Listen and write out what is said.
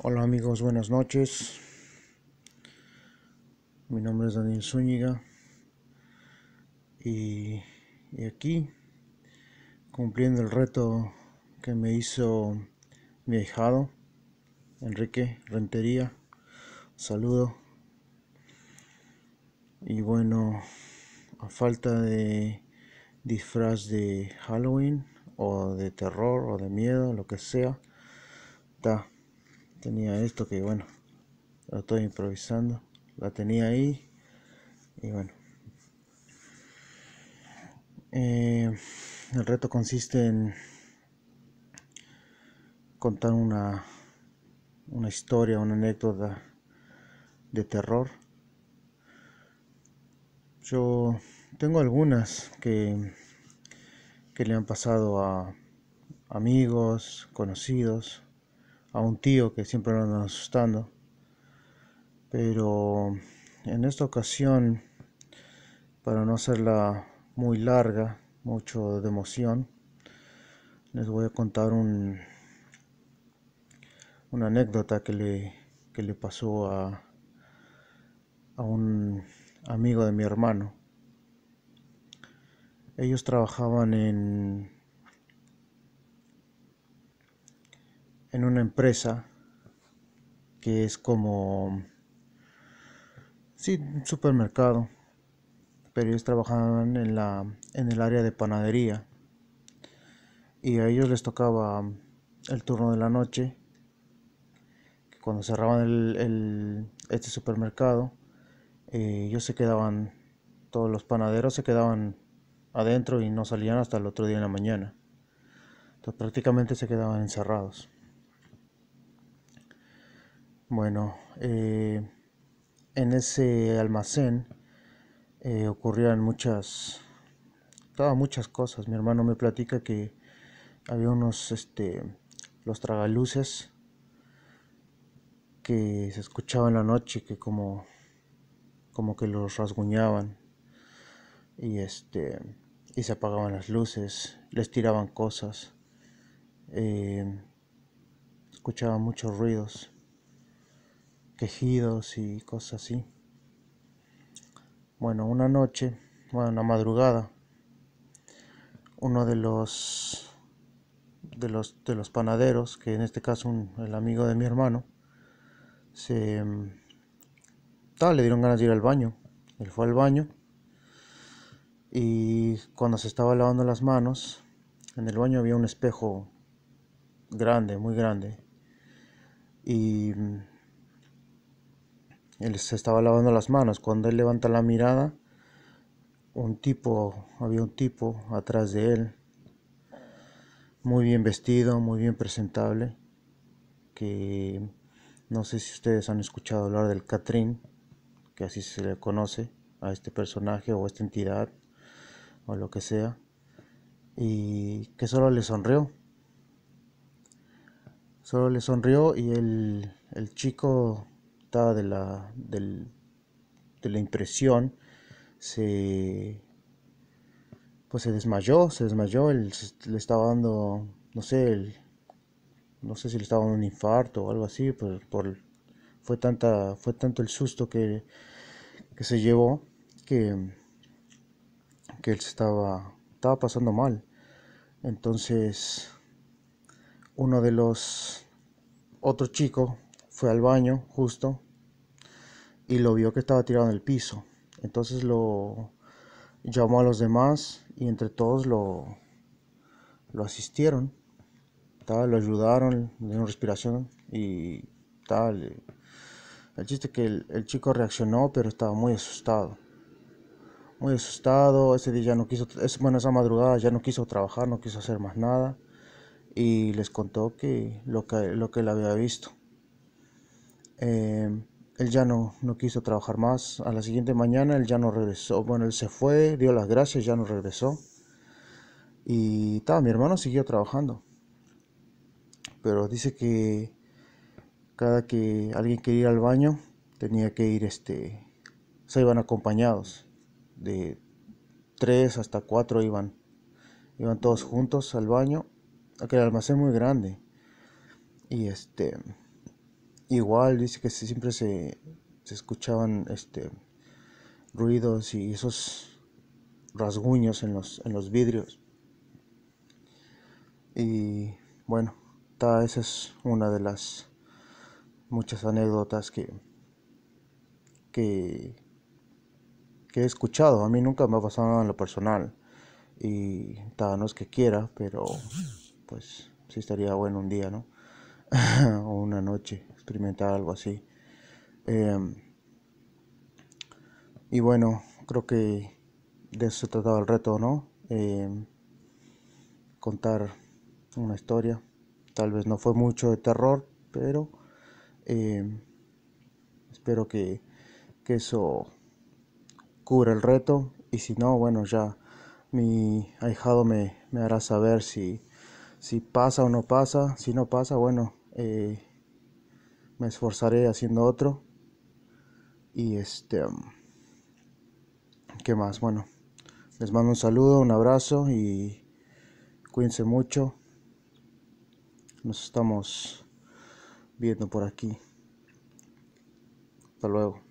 Hola amigos, buenas noches. Mi nombre es Daniel Zúñiga y, aquí cumpliendo el reto que me hizo mi ahijado Enrique Rentería. Saludo. Y bueno, a falta de disfraz de Halloween o de terror o de miedo, lo que sea, está tenía esto que bueno lo estoy improvisando la tenía ahí y bueno eh, el reto consiste en contar una una historia una anécdota de terror yo tengo algunas que que le han pasado a amigos conocidos a un tío que siempre lo andan asustando. Pero en esta ocasión, para no hacerla muy larga, mucho de emoción, les voy a contar un, una anécdota que le, que le pasó a, a un amigo de mi hermano. Ellos trabajaban en en una empresa que es como, sí, supermercado, pero ellos trabajaban en, la, en el área de panadería y a ellos les tocaba el turno de la noche, que cuando cerraban el, el, este supermercado, eh, ellos se quedaban, todos los panaderos se quedaban adentro y no salían hasta el otro día en la mañana. Entonces prácticamente se quedaban encerrados. Bueno, eh, en ese almacén eh, ocurrían muchas, muchas cosas. Mi hermano me platica que había unos, este, los tragaluces que se escuchaban en la noche, que como, como que los rasguñaban y este, y se apagaban las luces, les tiraban cosas, eh, escuchaban muchos ruidos quejidos y cosas así. Bueno, una noche, bueno, una madrugada, uno de los de los de los panaderos, que en este caso el amigo de mi hermano, se mm, tal, le dieron ganas de ir al baño. Él fue al baño y cuando se estaba lavando las manos, en el baño había un espejo grande, muy grande. Y mm, él se estaba lavando las manos. Cuando él levanta la mirada, un tipo, había un tipo atrás de él, muy bien vestido, muy bien presentable, que no sé si ustedes han escuchado hablar del Catrín, que así se le conoce a este personaje o a esta entidad o lo que sea, y que solo le sonrió. Solo le sonrió y el, el chico de la, de la impresión, se, pues se desmayó, se desmayó, él, le estaba dando, no sé, él no sé si le estaba dando un infarto o algo así, fue, tanta, fue tanto el susto que, se llevó que, que él estaba, estaba pasando mal. Entonces, uno de los otro chico fue al baño justo y lo vio que estaba tirado en el piso. Entonces lo llamó a los demás y entre todos lo, lo asistieron, lo ayudaron, le dieron respiración y tal. El chiste que el, chico reaccionó, pero estaba muy asustado. Muy asustado, ese día ya no quiso, bueno, esa madrugada ya no quiso trabajar, no quiso hacer más nada. Y les contó que lo que, lo que él había visto. Em, él ya no, quiso trabajar más. A la siguiente mañana él ya no regresó. Bueno, él se fue, dio las gracias, ya no regresó. Y mi hermano siguió trabajando. Pero dice que cada que alguien quería ir al baño, tenía que ir, este, se iban acompañados. De tres hasta cuatro iban. Iban todos juntos al baño. Aquel almacén muy grande. Y este igual dice que siempre se, escuchaban este ruidos y esos rasguños en los, en los vidrios. Y bueno, esa es una de las muchas anécdotas que, que, que he escuchado. A mí nunca me ha pasado nada en lo personal. Y no es que quiera, pero pues sí estaría bueno un día, ¿no? o una noche experimentar algo así. Em, y bueno, creo que de eso se trataba el reto, ¿no? Em, contar una historia. Tal vez no fue mucho de terror, pero em, espero que, que eso cubra el reto. Y si no, bueno, ya mi ahijado me, hará saber si, si pasa o no pasa. Si no pasa, bueno, eh, me esforzaré haciendo otro. Y este... Um, ¿Qué más? Bueno, les mando un saludo, un abrazo y cuídense mucho. Nos estamos viendo por aquí. Hasta luego.